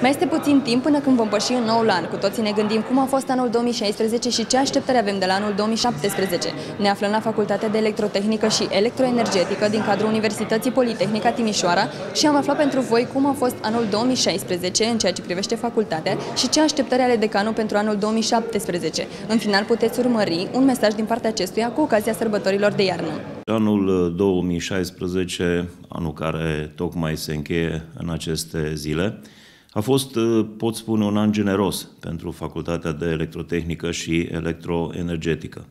Mai este puțin timp până când vom păși în noul an. Cu toții ne gândim cum a fost anul 2016 și ce așteptări avem de la anul 2017. Ne aflăm la Facultatea de Electrotehnică și Electroenergetică din cadrul Universității Politehnica Timișoara și am aflat pentru voi cum a fost anul 2016 în ceea ce privește facultatea și ce așteptări are decanul pentru anul 2017. În final puteți urmări un mesaj din partea acestuia cu ocazia sărbătorilor de iarnă. Anul 2016, anul care tocmai se încheie în aceste zile, a fost, uh, pot spune, un an generos pentru Facultatea de Electrotehnică și Electroenergetică.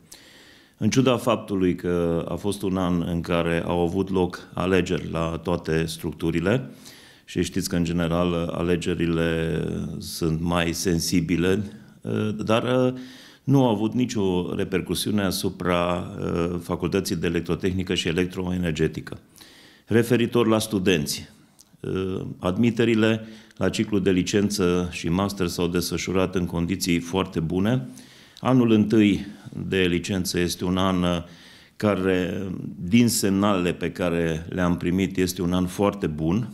În ciuda faptului că a fost un an în care au avut loc alegeri la toate structurile, și știți că, în general, alegerile sunt mai sensibile, uh, dar uh, nu au avut nicio repercusiune asupra Facultății de Electrotehnică și Electroenergetică. Referitor la studenți, Uh, admiterile la ciclu de licență și master s-au desfășurat în condiții foarte bune. Anul întâi de licență este un an uh, care, din semnalele pe care le-am primit, este un an foarte bun,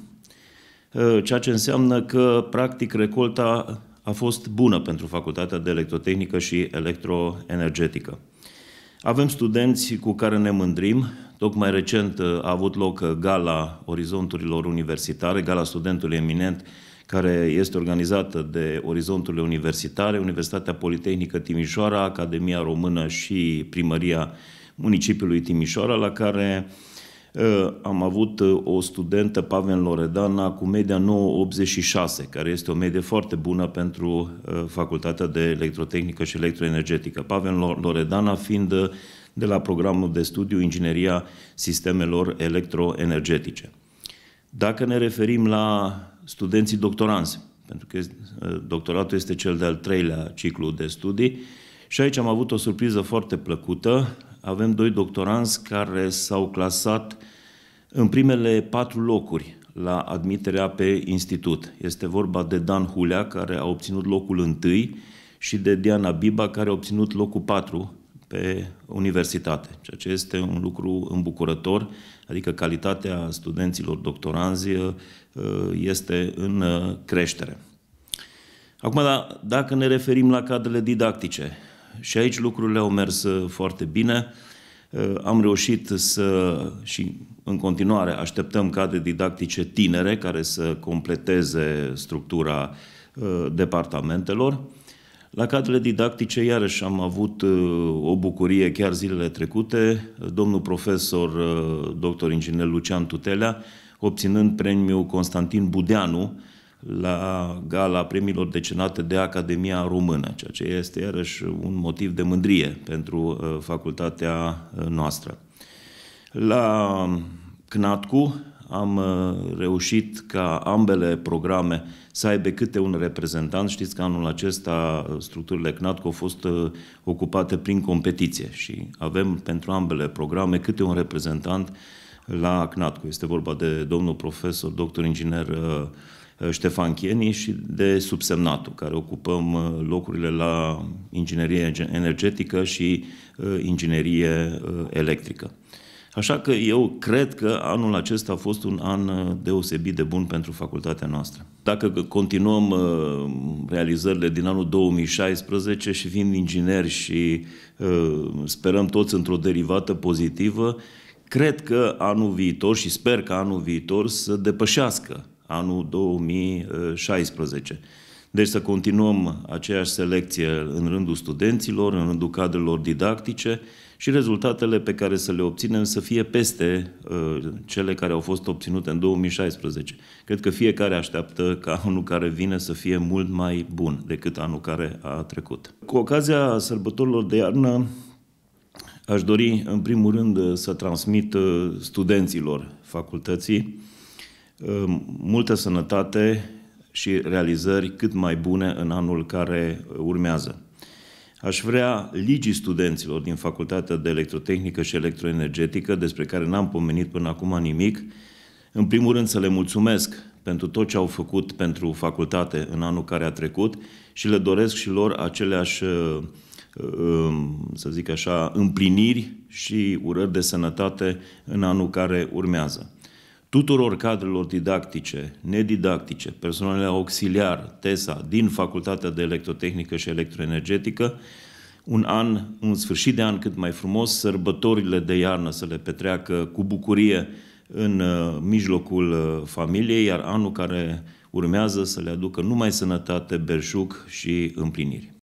uh, ceea ce înseamnă că, practic, recolta a fost bună pentru Facultatea de Electrotehnică și Electroenergetică. Avem studenți cu care ne mândrim, Tocmai recent uh, a avut loc uh, gala orizonturilor universitare, gala studentului eminent, care este organizată de Orizonturile Universitare, Universitatea Politehnică Timișoara, Academia Română și Primăria Municipiului Timișoara, la care uh, am avut o studentă, Paven Loredana, cu media 9,86, care este o medie foarte bună pentru Facultatea de Electrotehnică și Electroenergetică. Paven Loredana fiind de la programul de studiu Ingineria Sistemelor Electroenergetice. Dacă ne referim la studenții doctoranți, pentru că uh, doctoratul este cel de-al treilea ciclu de studii, și aici am avut o surpriză foarte plăcută. Avem doi doctoranți care s-au clasat în primele patru locuri la admiterea pe institut. Este vorba de Dan Hulea, care a obținut locul întâi, și de Diana Biba, care a obținut locul 4 pe universitate, ceea ce este un lucru îmbucurător, adică calitatea studenților doctoranzi uh, este în uh, creștere. Acum, da, dacă ne referim la cadrele didactice, și aici lucrurile au mers uh, foarte bine, am reușit să, și în continuare așteptăm cadre didactice tinere care să completeze structura departamentelor, la cadrele didactice, iarăși am avut uh, o bucurie chiar zilele trecute. Domnul profesor, uh, doctor inginer Lucian Tutelea, obținând premiul Constantin Budeanu la gala premiilor decenate de Academia Română, ceea ce este iarăși un motiv de mândrie pentru uh, facultatea noastră. La CNATCU am uh, reușit ca ambele programe să aibă câte un reprezentant. Știți că anul acesta uh, structurile CNATCO au fost uh, ocupate prin competiție și avem pentru ambele programe câte un reprezentant la CNATCO. Este vorba de domnul profesor, doctor inginer Ștefan Chieni și de subsemnatul, care ocupăm locurile la inginerie energetică și inginerie electrică. Așa că eu cred că anul acesta a fost un an uh, deosebit de bun pentru facultatea noastră. Dacă continuăm uh, realizările din anul 2016 și fiind ingineri și uh, sperăm toți într-o derivată pozitivă, cred că anul viitor și sper că anul viitor să depășească anul 2016. Deci să continuăm aceeași selecție în rândul studenților, în rândul cadrelor didactice, și rezultatele pe care să le obținem să fie peste uh, cele care au fost obținute în 2016. Cred că fiecare așteaptă ca anul care vine să fie mult mai bun decât anul care a trecut. Cu ocazia sărbătorilor de iarnă, aș dori în primul rând uh, să transmit uh, studenților facultății uh, multă sănătate și realizări cât mai bune în anul care urmează. Aș vrea ligii studenților din Facultatea de Electrotehnică și Electroenergetică, despre care n-am pomenit până acum nimic, în primul rând să le mulțumesc pentru tot ce au făcut pentru facultate în anul care a trecut și le doresc și lor aceleași, uh, um, să zic așa, împliniri și urări de sănătate în anul care urmează tuturor cadrelor didactice, nedidactice, personalele auxiliar, TESA, din Facultatea de Electrotehnică și Electroenergetică, un an, un sfârșit de an cât mai frumos, sărbătorile de iarnă să le petreacă cu bucurie în uh, mijlocul uh, familiei, iar anul care urmează să le aducă numai sănătate, berșuc și împliniri.